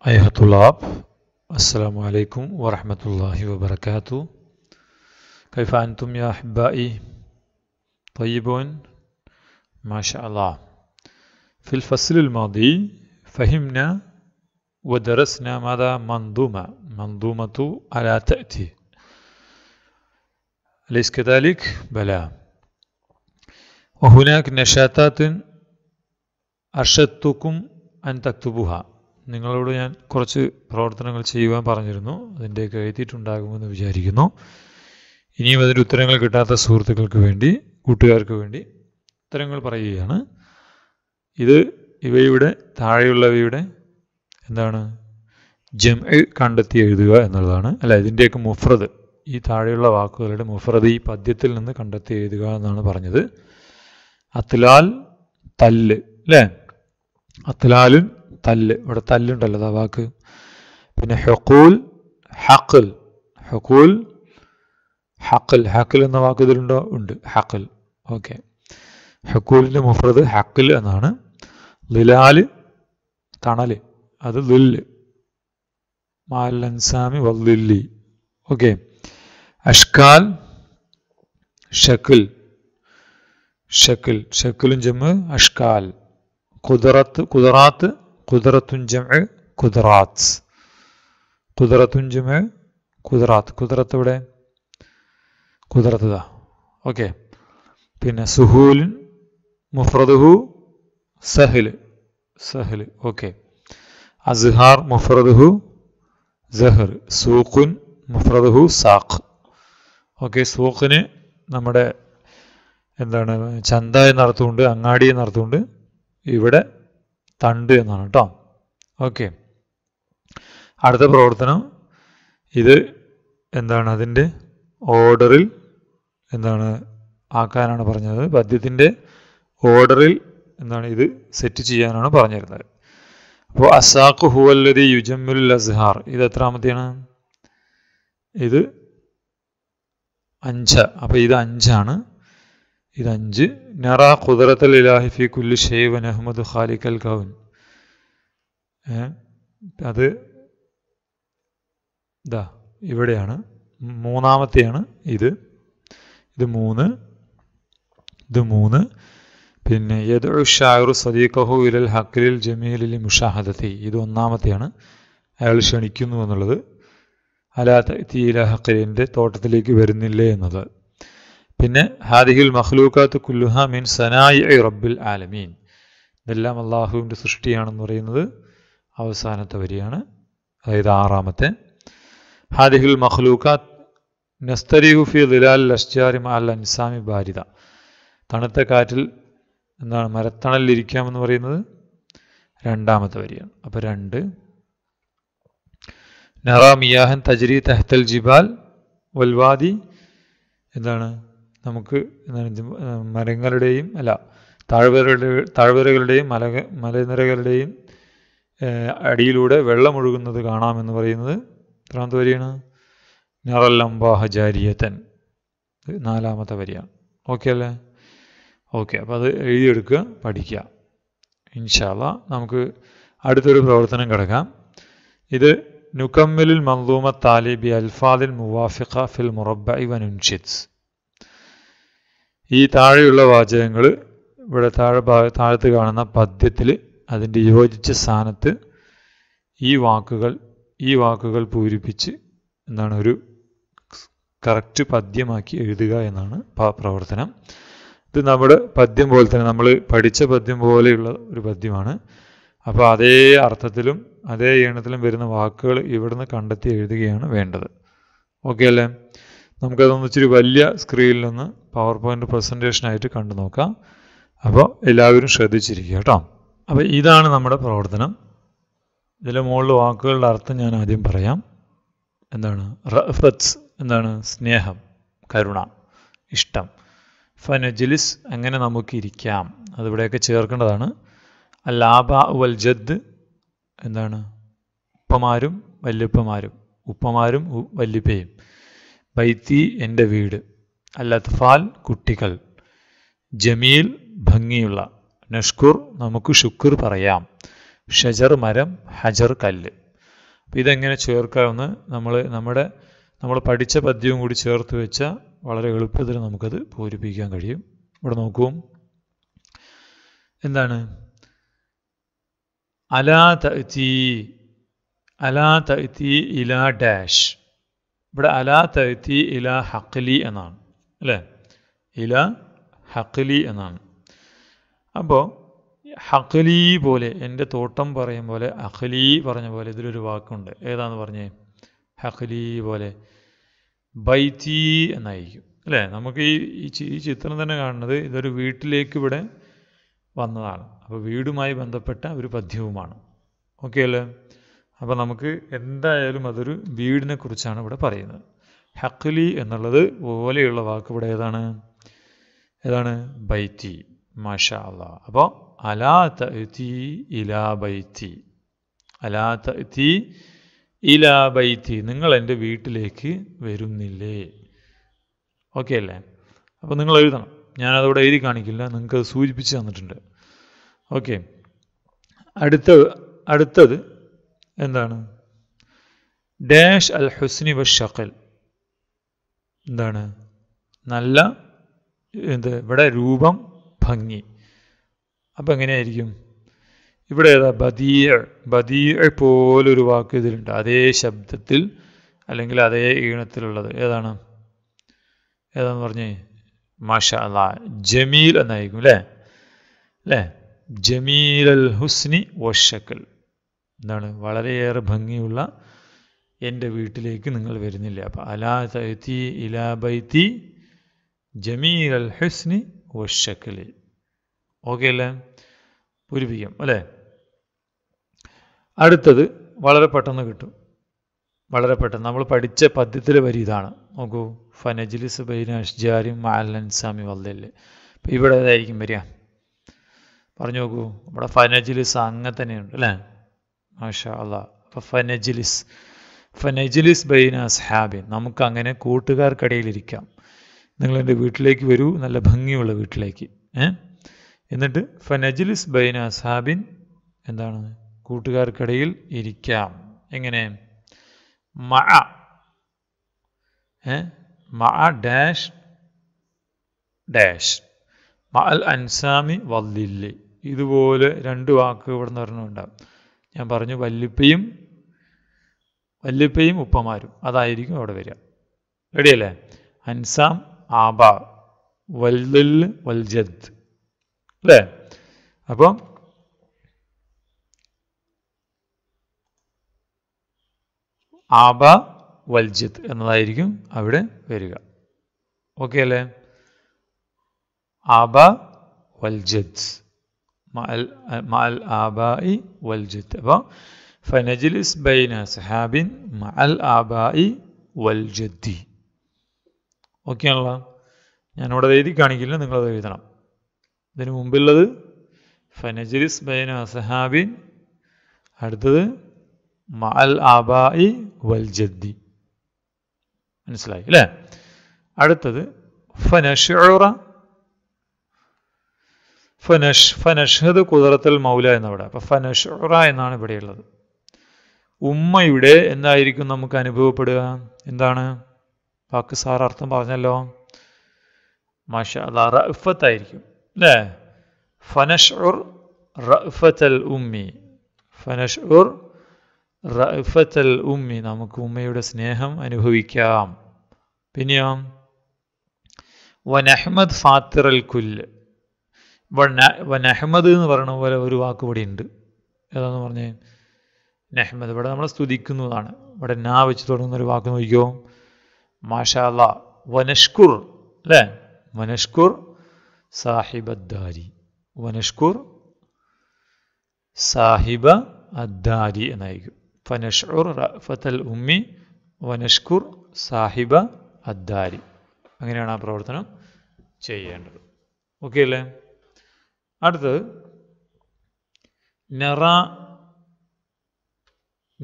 أيها الطلاب السلام عليكم ورحمة الله وبركاته كيف أنتم يا أحبائي طيبون ما شاء الله في الفصل الماضي فهمنا ودرسنا ماذا منظومة منظومة ألا تأتي أليس كذلك؟ بلى وهناك نشاطات أرشدتكم أن تكتبوها നിങ്ങളോട് ഞാൻ കുറച്ച് പ്രവർത്തനങ്ങൾ ചെയ്യുവാൻ പറഞ്ഞിരുന്നു അതിൻ്റെയൊക്കെ എഴുതിയിട്ടുണ്ടാകുമെന്ന് വിചാരിക്കുന്നു ഇനിയും അതിൻ്റെ ഉത്തരങ്ങൾ കിട്ടാത്ത സുഹൃത്തുക്കൾക്ക് വേണ്ടി കൂട്ടുകാർക്ക് വേണ്ടി ഉത്തരങ്ങൾ പറയുകയാണ് ഇത് ഇവയുടെ താഴെയുള്ളവയുടെ എന്താണ് ജം കണ്ടെത്തി എഴുതുക എന്നുള്ളതാണ് അല്ല ഇതിൻ്റെയൊക്കെ മുഫ്രത് ഈ താഴെയുള്ള വാക്കുകളുടെ മുഫ്രത് ഈ പദ്യത്തിൽ നിന്ന് കണ്ടെത്തി എഴുതുക എന്നാണ് പറഞ്ഞത് അത്ലാൽ തല്ല് അല്ലേ അത്ലാലും തല്ല് ഇവിടെ തല്ലുണ്ടല്ലോ അതാ വാക്ക് പിന്നെ ഹെക്കൂൽ ഹക്കൽ ഹെക്കൂൽ ഹക്കൽ ഹക്കൽ എന്ന വാക്ക് ഇതിലുണ്ടോ ഉണ്ട് ഹക്കൽ ഓക്കെ ഹെക്കൂലിൻ്റെ മുഫ്രത് ഹക്കൽ എന്നാണ് ലിലാല് തണല് അത് ലില്ല് മാലൻസാമി വല്ലില്ലി ഓക്കെ അഷ്കാൽ ഷക്കിൽ ഷക്കിൽ ഷക്കിലും ചെമ്മ് അഷ്കാൽ കുതിറത്ത് കുതിറാത്ത് കുതിറത്തുൻ ജമ് കുതിറാത്ത് കുതിറത്തുൻ ജമ് കുതിറാത്ത് കുതിറത്ത് ഇവിടെ കുതിറത്തുക ഓക്കെ പിന്നെ സുഹൂലിൻ മുഫ്രദുഹു സഹിൽ സഹിൽ ഓക്കെ അസുഹാർ മുഫ്രദുഹു സഹർ സൂഖുൻ മുഫ്രദുഹു സാഖ് ഓക്കെ സൂഖിന് നമ്മുടെ എന്താണ് ചന്ത എന്നർത്ഥമുണ്ട് അങ്ങാടി എന്നർത്ഥമുണ്ട് ഇവിടെ തണ്ട് എന്നാണ് കേട്ടോ ഓക്കെ അടുത്ത പ്രവർത്തനം ഇത് എന്താണ് അതിൻ്റെ ഓർഡറിൽ എന്താണ് ആക്കാനാണ് പറഞ്ഞത് പദ്യത്തിൻ്റെ ഓർഡറിൽ എന്താണ് ഇത് സെറ്റ് ചെയ്യാനാണ് പറഞ്ഞിരുന്നത് അപ്പോൾ അസാഖ് ഹുവല്ലതി യുജമുൽ അസ്ഹാർ ഇത് എത്രാമത്തെയാണ് ഇത് അഞ്ച് അപ്പോൾ ഇത് അഞ്ചാണ് ഇതഞ്ച് നറ ഖുദറത്തൽ ഇലാഹി ഫി കുല്ലു ഷെയ്വൻ അഹമ്മദ് ഖാലിക്കൽ കൗൻ അത് ഇതാ ഇവിടെയാണ് മൂന്നാമത്തെയാണ് ഇത് ഇത് മൂന്ന് ഇത് മൂന്ന് പിന്നെ യദു ഷായറു സദീഖഹു ഇലൽ ഹക്കലിൽ ജമീലിൽ മുഷാഹദത്തി ഇത് ഒന്നാമത്തെയാണ് അയാൾ ക്ഷണിക്കുന്നു എന്നുള്ളത് അലാ തീല ഹക്കലിൻ്റെ തോട്ടത്തിലേക്ക് വരുന്നില്ലേ എന്നത് പിന്നെ ഹാദിഹിൽ മഹ്ലൂക്കാത്ത് കുല്ലുഹ മീൻ സനായി റബ്ബിൽ ആലമീൻ ഇതെല്ലാം അള്ളാഹുവിൻ്റെ സൃഷ്ടിയാണെന്ന് പറയുന്നത് അവസാനത്തെ വരിയാണ് അതായത് ആറാമത്തെ ഹാദിഹിൽ മഹ്ലൂക്കാത്ത് നസ്തരിഹുഫി ദിലാൽ ലഷ്ജാരിം അൽ അൻസാമി ഭാരിത തണുത്ത കാറ്റിൽ എന്താണ് മരത്തണലിരിക്കാമെന്ന് പറയുന്നത് രണ്ടാമത്തെ വരിയാണ് അപ്പോൾ രണ്ട് നറാ മിയാഹൻ തജ്രി തഹ്തൽ ജിബാൽ വൽവാദി എന്താണ് നമുക്ക് മരങ്ങളുടെയും അല്ല താഴ്വരകളുടെ താഴ്വരകളുടെയും മല മലനിരകളുടെയും അടിയിലൂടെ വെള്ളമൊഴുകുന്നത് കാണാമെന്ന് പറയുന്നത് എത്രാമത്തെ വരിയാണ് നിറലംബാഹ നാലാമത്തെ വരിയാണ് ഓക്കെ അല്ലേ ഓക്കെ അപ്പോൾ അത് എഴുതിയെടുക്കുക പഠിക്കുക ഇൻഷാല്ല നമുക്ക് അടുത്തൊരു പ്രവർത്തനം കിടക്കാം ഇത് നുക്കമ്മിലുൽ മന്ദൂമ താലിബി അൽഫാദിൽ മുവാഫിഖ ഫിൽ മുറബ ഇവൻ ഉൻഷിത്സ് ഈ താഴെയുള്ള വാചകങ്ങൾ ഇവിടെ താഴെ ഭാഗ താഴത്ത് കാണുന്ന പദ്യത്തിൽ അതിൻ്റെ യോജിച്ച സ്ഥാനത്ത് ഈ വാക്കുകൾ ഈ വാക്കുകൾ പൂരിപ്പിച്ച് എന്താണ് ഒരു കറക്റ്റ് പദ്യമാക്കി എഴുതുക എന്നാണ് പ്രവർത്തനം ഇത് നമ്മുടെ പദ്യം പോലെ തന്നെ നമ്മൾ പഠിച്ച പദ്യം പോലെയുള്ള ഒരു പദ്യമാണ് അപ്പോൾ അതേ അർത്ഥത്തിലും അതേ ഈണത്തിലും വരുന്ന വാക്കുകൾ ഇവിടുന്ന് കണ്ടെത്തി എഴുതുകയാണ് വേണ്ടത് ഓക്കെ അല്ലേ നമുക്കതൊന്നിച്ചിരി വലിയ സ്ക്രീനിൽ നിന്ന് പവർ പോയിൻ്റ് പ്രസൻറ്റേഷനായിട്ട് കണ്ടു നോക്കാം അപ്പോൾ എല്ലാവരും ശ്രദ്ധിച്ചിരിക്കുക കേട്ടോ അപ്പോൾ ഇതാണ് നമ്മുടെ പ്രവർത്തനം ഇതിൽ മുകളിൽ വാക്കുകളുടെ അർത്ഥം ഞാൻ ആദ്യം പറയാം എന്താണ് റഫത്ത്സ് എന്താണ് സ്നേഹം കരുണ ഇഷ്ടം ഫനജിലിസ് അങ്ങനെ നമുക്ക് ഇരിക്കാം അതിവിടെയൊക്കെ ചേർക്കേണ്ടതാണ് അല്ലാബ ഉൽ ജദ് എന്താണ് ഉപ്പമാരും വല്യപ്പമാരും ഉപ്പമാരും വല്യപ്പയും ബൈത്തി എൻ്റെ വീട് അല്ലത്ഫാൽ കുട്ടികൾ ജമീൽ ഭംഗിയുള്ള നഷ്കുർ നമുക്ക് ശുക്ർ പറയാം ഷജർ മരം ഹജർ കല്ല് ഇതെങ്ങനെ ചേർക്കാമെന്ന് നമ്മൾ നമ്മുടെ നമ്മൾ പഠിച്ച പദ്യവും കൂടി ചേർത്ത് വെച്ചാൽ വളരെ എളുപ്പത്തിൽ നമുക്കത് പൂരിപ്പിക്കാൻ കഴിയും ഇവിടെ നോക്കൂ എന്താണ് അലാ തീ അലാ തീ ഇല ഡാഷ് ഇവിടെ അലാ തീ ഇല ഹക്കലി എന്നാണ് അല്ലേ ഇല ഹക്കലി എന്നാണ് അപ്പോൾ ഹക്കലി പോലെ എൻ്റെ തോട്ടം പറയും പോലെ അഖലി പറഞ്ഞ പോലെ ഇതിലൊരു വാക്കുണ്ട് ഏതാന്ന് പറഞ്ഞേ ഹക്കലി പോലെ ബൈത്തി എന്നായിരിക്കും അല്ലേ നമുക്ക് ഈ ഈ ചിത്രം തന്നെ കാണുന്നത് ഇതൊരു വീട്ടിലേക്ക് ഇവിടെ വന്നതാണ് അപ്പോൾ വീടുമായി ബന്ധപ്പെട്ട ഒരു പദ്യവുമാണ് ഓക്കെ അല്ലേ അപ്പോൾ നമുക്ക് എന്തായാലും അതൊരു വീടിനെ കുറിച്ചാണ് ഇവിടെ പറയുന്നത് ഹക്കിലി എന്നുള്ളത് പോലെയുള്ള വാക്ക് ഇവിടെ ഏതാണ് ഏതാണ് ബൈത്തി മാഷ അപ്പോൾ അലാ തീ ഇലാ ബൈത്തി അലാ തീ ഇലാ ബൈത്തി നിങ്ങൾ എൻ്റെ വീട്ടിലേക്ക് വരുന്നില്ലേ ഓക്കെ അല്ലേ അപ്പോൾ നിങ്ങൾ എഴുതണം ഞാനതോടെ എഴുതി കാണിക്കില്ല നിങ്ങൾക്ക് അത് സൂചിപ്പിച്ച് തന്നിട്ടുണ്ട് ഓക്കെ അടുത്ത അടുത്തത് എന്താണ് ഡാഷ് അൽ ഹുസ്നി വ എന്താണ് നല്ല എന്ത് ഇവിടെ രൂപം ഭംഗി അപ്പം എങ്ങനെയായിരിക്കും ഇവിടെ ഏതാ ബദീയ ബദീയ പോലൊരു വാക്ക് ഇതിലുണ്ട് അതേ ശബ്ദത്തിൽ അല്ലെങ്കിൽ അതേ ഈണത്തിലുള്ളത് ഏതാണ് ഏതാന്ന് പറഞ്ഞേ മഷാല ജമീൽ എന്നായിരിക്കും അല്ലേ അല്ലേ ജമീൽ അൽ ഹുസ്നി വഷക്കൽ എന്താണ് വളരെയേറെ ഭംഗിയുള്ള എൻ്റെ വീട്ടിലേക്ക് നിങ്ങൾ വരുന്നില്ല അപ്പം അലാ തൈത്തി ഇലാ ബൈത്തി ജമീൽ അൽ ഹുസ്നി വഷക്കലി ഓക്കെ അല്ലേ പൂരിപ്പിക്കാം അല്ലേ അടുത്തത് വളരെ പെട്ടെന്ന് കിട്ടും വളരെ പെട്ടെന്ന് നമ്മൾ പഠിച്ച പദ്യത്തിലെ വരി ഇതാണ് നോക്കൂ ഫനജിലിസ് ബൈന മാലൻ മാലൻസാമി വല്ലല്ലേ ഇപ്പം ഇവിടെ ഇതായിരിക്കും വരിക പറഞ്ഞു നോക്കൂ നമ്മുടെ ഫനജിലിസ് അങ്ങനെ തന്നെയുണ്ട് അല്ലേ മാഷാ അള്ളാഹ് അപ്പോൾ ഫനജിലിസ് ഫനജിലിസ് ബൈന അസ്ഹാബിൻ നമുക്ക് അങ്ങനെ കൂട്ടുകാർക്കിടയിലിരിക്കാം നിങ്ങളെൻ്റെ വീട്ടിലേക്ക് വരൂ നല്ല ഭംഗിയുള്ള വീട്ടിലേക്ക് എന്നിട്ട് ഫനജിലിസ് ബൈന അസ്ഹാബിൻ എന്താണ് കൂട്ടുകാർക്കിടയിൽ ഇരിക്കാം എങ്ങനെ മ മഅ ഡാഷ് ഡാഷ് അൽ അൻസാമി വല്ലില്ലേ ഇതുപോലെ രണ്ട് വാക്ക് ഇവിടെ നിന്ന് പറഞ്ഞുണ്ടാവും ഞാൻ പറഞ്ഞു വല്ലിപ്പയും വല്യപ്പയും ഉപ്പമാരും അതായിരിക്കും അവിടെ വരിക റെഡിയല്ലേ അൻസാം ആബ വൽദിൽ വൽജദ് അല്ലേ അപ്പം ആബ വൽജിത്ത് എന്നതായിരിക്കും അവിടെ വരിക ഓക്കെ അല്ലേ ആബ വൽജിത്ത് മൽ ആബായി വൽജിത്ത് അപ്പോൾ ഫനജിലിസ് ബൈന സഹാബിൻ മഅൽ ആബായി വൽ ജദ്ദി ഓക്കെയാണല്ലോ ഞാനിവിടെ എഴുതി കാണിക്കില്ല നിങ്ങളത് എഴുതണം ഇതിന് മുമ്പുള്ളത് ഫനജിലിസ് ബൈന സഹാബിൻ അടുത്തത് മഅൽ ആബായി വൽ ജദ്ദി മനസ്സിലായി അല്ലേ അടുത്തത് ഫനഷുറ ഫനഷ് ഫനഷ്ഹദ് കുതിരത്തൽ മൗല എന്നവിടെ അപ്പോൾ ഫനഷുറ എന്നാണ് ഇവിടെയുള്ളത് ഉമ്മയുടെ എന്തായിരിക്കും നമുക്ക് അനുഭവപ്പെടുക എന്താണ് വാക്ക് സാർ അർത്ഥം പറഞ്ഞല്ലോ മാഷ റഫത്തായിരിക്കും അല്ലേ ഫനഷ്ഉർ റഫത്തൽ ഉമ്മി ഫനഷ്ഉർ റഫത്തൽ ഉമ്മി നമുക്ക് ഉമ്മയുടെ സ്നേഹം അനുഭവിക്കാം പിന്നെയോ അഹമ്മദ് ഫാത്തിറൽ കുല്ല് വൻ അഹമ്മദ് എന്ന് പറയുന്ന പോലെ ഒരു വാക്കുപടി ഉണ്ട് ഏതാന്ന് പറഞ്ഞേ നെഹ്മദ് ഇവിടെ നമ്മൾ സ്തുതിക്കുന്നതാണ് ഇവിടെ നാ വെച്ച് തുടങ്ങുന്ന ഒരു വാക്ക് നോക്കിയോ മാഷാല വനഷ്കുർ അല്ലേ വനഷ്കുർ സാഹിബ് അദ്ദാരി വനഷ്കുർ സാഹിബ അദ്ദാരി എന്നായിരിക്കും ഫനഷുർ റഫത്തൽ ഉമ്മി വനഷ്കുർ സാഹിബ അദ്ദാരി അങ്ങനെയാണ് ആ പ്രവർത്തനം ചെയ്യേണ്ടത് ഓക്കെ അല്ലേ അടുത്തത് നെറ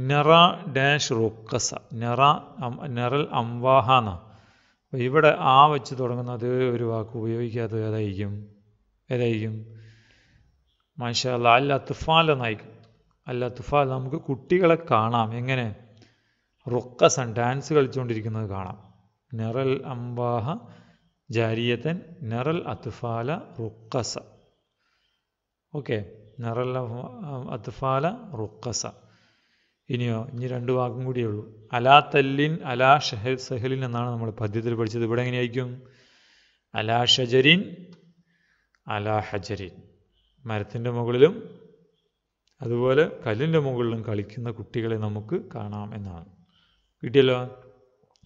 നെറ ഡാഷ് റുക്കസ നെറ നെറൽ അംവാഹ എന്ന അപ്പോൾ ഇവിടെ ആ വെച്ച് തുടങ്ങുന്ന അതേ ഒരു വാക്ക് ഉപയോഗിക്കാത്തത് ഏതായിരിക്കും ഏതായിരിക്കും മാഷാല്ല അൽ തുഫാൽ എന്നായിരിക്കും അൽ തുഫാൽ നമുക്ക് കുട്ടികളെ കാണാം എങ്ങനെ റുക്കസൻ ഡാൻസ് കളിച്ചുകൊണ്ടിരിക്കുന്നത് കാണാം നെറൽ അംബാഹ ജാരിയത്തൻ നെറൽ അത്തുഫാല റുക്കസ ഓക്കെ നെറൽ അത്തുഫാല റുക്കസ ഇനിയോ ഇനി രണ്ട് വാക്കും കൂടിയേ ഉള്ളൂ അലാ തല്ലിൻ അലാ ഷഹൽ സഹലിൻ എന്നാണ് നമ്മൾ പദ്യത്തിൽ പഠിച്ചത് ഇവിടെ എങ്ങനെയായിരിക്കും അലാ ഷജരിൻ അലാ ഹജരിൻ മരത്തിൻ്റെ മുകളിലും അതുപോലെ കല്ലിൻ്റെ മുകളിലും കളിക്കുന്ന കുട്ടികളെ നമുക്ക് കാണാം എന്നാണ് കിട്ടിയല്ലോ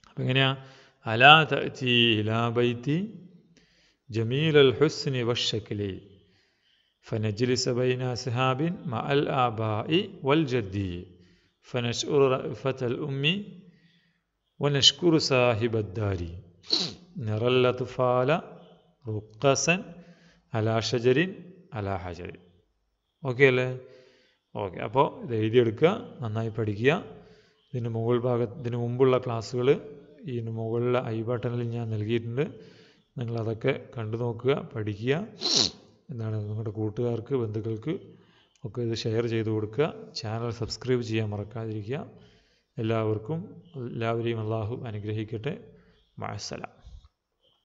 അപ്പം എങ്ങനെയാ അലാ തീ ഇലാ ബൈത്തി ജമീൽ അൽ ഹുസ്നി വഷക്കിലി ഫനജിലിസബൈന സിഹാബിൻ മ അൽ ആബായി വൽ ജദ്ദീ فنسأل رأفة الأم ونشكر صاحب الدار نرى الأطفال رقصا على شجر على حجر ഓക്കെ അല്ലേ ഓക്കെ അപ്പോൾ ഇത് എഴുതിയെടുക്കുക നന്നായി പഠിക്കുക ഇതിന് മുകൾ ഭാഗത്തിന് മുമ്പുള്ള ക്ലാസ്സുകൾ ഇതിന് മുകളിലെ ഐ ബട്ടണിൽ ഞാൻ നൽകിയിട്ടുണ്ട് നിങ്ങളതൊക്കെ കണ്ടു നോക്കുക പഠിക്കുക എന്താണ് നിങ്ങളുടെ കൂട്ടുകാർക്ക് ബന്ധുക്കൾക്ക് ഒക്കെ ഇത് ഷെയർ ചെയ്ത് കൊടുക്കുക ചാനൽ സബ്സ്ക്രൈബ് ചെയ്യാൻ മറക്കാതിരിക്കുക എല്ലാവർക്കും എല്ലാവരെയും അള്ളാഹു അനുഗ്രഹിക്കട്ടെ മാസലാം